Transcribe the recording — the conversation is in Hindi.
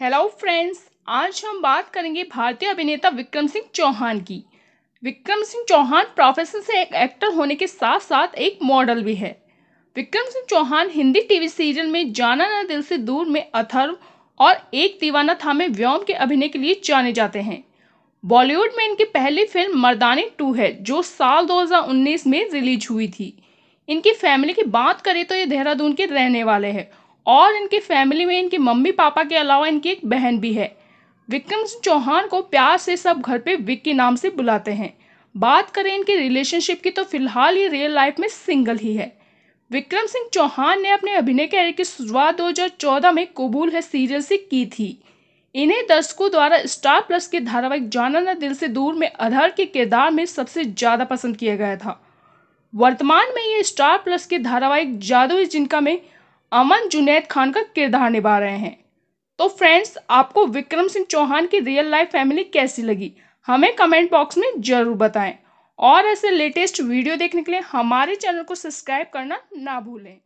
हेलो फ्रेंड्स आज हम बात करेंगे भारतीय अभिनेता विक्रम सिंह चौहान की विक्रम सिंह चौहान प्रोफेशन से एक एक्टर होने के साथ साथ एक मॉडल भी है विक्रम सिंह चौहान हिंदी टीवी सीरियल में जाना ना दिल से दूर में अथर्व और एक दीवाना था में व्योम के अभिनय के लिए जाने जाते हैं बॉलीवुड में इनकी पहली फिल्म मर्दानी टू है जो साल 2019 में रिलीज हुई थी इनकी फैमिली की बात करें तो ये देहरादून के रहने वाले हैं और इनकी फैमिली में इनके मम्मी पापा के अलावा इनकी एक बहन भी है विक्रम सिंह चौहान को प्यार से सब घर पे विक के नाम से बुलाते हैं बात करें इनके रिलेशनशिप की तो फिलहाल ये रियल लाइफ में सिंगल ही है विक्रम सिंह चौहान ने अपने अभिनय कैरियर की शुरुआत दो में कबूल है सीरियल से की थी इन्हें दर्शकों द्वारा स्टार प्लस के धारावाहिक जाना न दिल से दूर में अधर के किरदार में सबसे ज़्यादा पसंद किया गया था वर्तमान में ये स्टार प्लस के धारावाहिक जादुई जिनका में अमन जुनेद खान का किरदार निभा रहे हैं तो फ्रेंड्स आपको विक्रम सिंह चौहान की रियल लाइफ फैमिली कैसी लगी हमें कमेंट बॉक्स में ज़रूर बताएं और ऐसे लेटेस्ट वीडियो देखने के लिए हमारे चैनल को सब्सक्राइब करना ना भूलें